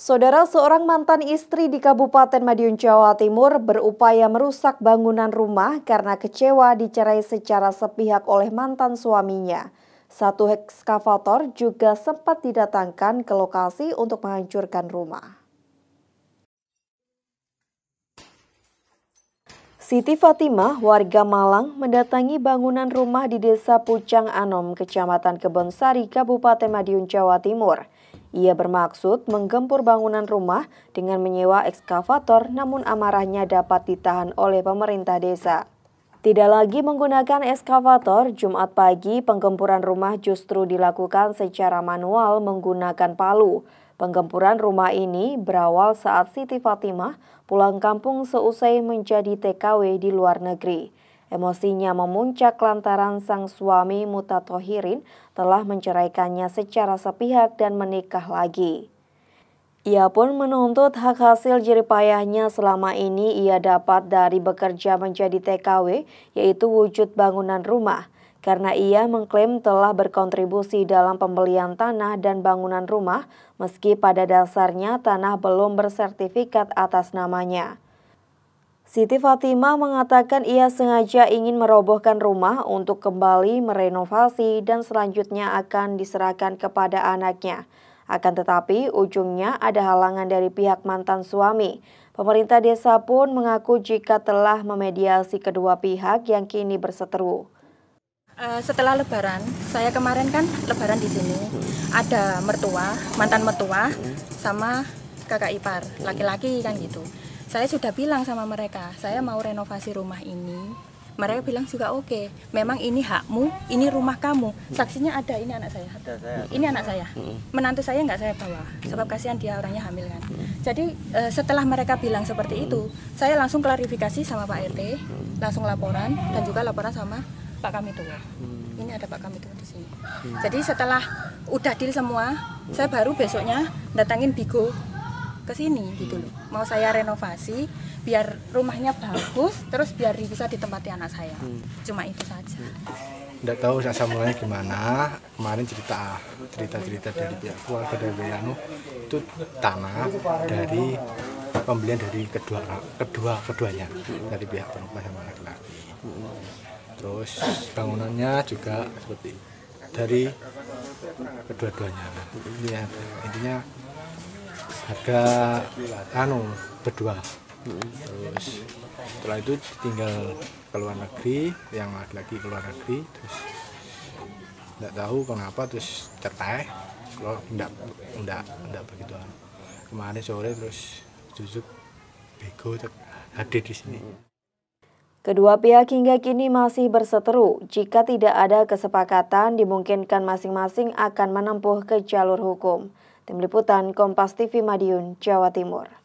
Saudara seorang mantan istri di Kabupaten Madiun, Jawa Timur berupaya merusak bangunan rumah karena kecewa dicerai secara sepihak oleh mantan suaminya. Satu ekskavator juga sempat didatangkan ke lokasi untuk menghancurkan rumah. Siti Fatimah, warga Malang, mendatangi bangunan rumah di Desa Pucang Anom, Kecamatan Kebonsari, Kabupaten Madiun, Jawa Timur. Ia bermaksud menggempur bangunan rumah dengan menyewa ekskavator namun amarahnya dapat ditahan oleh pemerintah desa. Tidak lagi menggunakan ekskavator, Jumat pagi penggempuran rumah justru dilakukan secara manual menggunakan palu. Penggempuran rumah ini berawal saat Siti Fatimah pulang kampung seusai menjadi TKW di luar negeri. Emosinya memuncak lantaran sang suami Muta telah menceraikannya secara sepihak dan menikah lagi. Ia pun menuntut hak hasil jeripayahnya selama ini ia dapat dari bekerja menjadi TKW, yaitu wujud bangunan rumah, karena ia mengklaim telah berkontribusi dalam pembelian tanah dan bangunan rumah, meski pada dasarnya tanah belum bersertifikat atas namanya. Siti Fatimah mengatakan ia sengaja ingin merobohkan rumah untuk kembali merenovasi dan selanjutnya akan diserahkan kepada anaknya. Akan tetapi ujungnya ada halangan dari pihak mantan suami. Pemerintah desa pun mengaku jika telah memediasi kedua pihak yang kini berseteru. Eh, setelah lebaran, saya kemarin kan lebaran di sini. Ada mertua, mantan mertua, sama kakak ipar, laki-laki kan gitu saya sudah bilang sama mereka saya mau renovasi rumah ini mereka bilang juga oke okay, memang ini hakmu ini rumah kamu saksinya ada ini anak saya ini anak saya menantu saya nggak saya bawa sebab kasihan dia orangnya hamil kan jadi eh, setelah mereka bilang seperti itu saya langsung klarifikasi sama Pak RT langsung laporan dan juga laporan sama Pak Kami Tua ini ada Pak Kami Tua di sini jadi setelah udah deal semua saya baru besoknya datangin Bigo ke sini gitu loh. Mau saya renovasi biar rumahnya bagus, terus biar bisa ditempati anak saya. Hmm. Cuma itu saja. Tidak tahu saya mulainya gimana. Kemarin cerita cerita-cerita dari pihak keluarga dari Belano itu tanah dari pembelian dari kedua kedua keduanya dari pihak perempuan sama laki-laki. Terus bangunannya juga seperti dari kedua-duanya. ya intinya harga anu berdua terus setelah itu tinggal ke luar negeri yang laki-laki ke luar negeri terus nggak tahu kenapa terus cetek kalau nggak nggak nggak begitu kemarin sore terus jujur bego hadir di sini Kedua pihak hingga kini masih berseteru. Jika tidak ada kesepakatan, dimungkinkan masing-masing akan menempuh ke jalur hukum. Tim Liputan Kompas TV Madiun, Jawa Timur.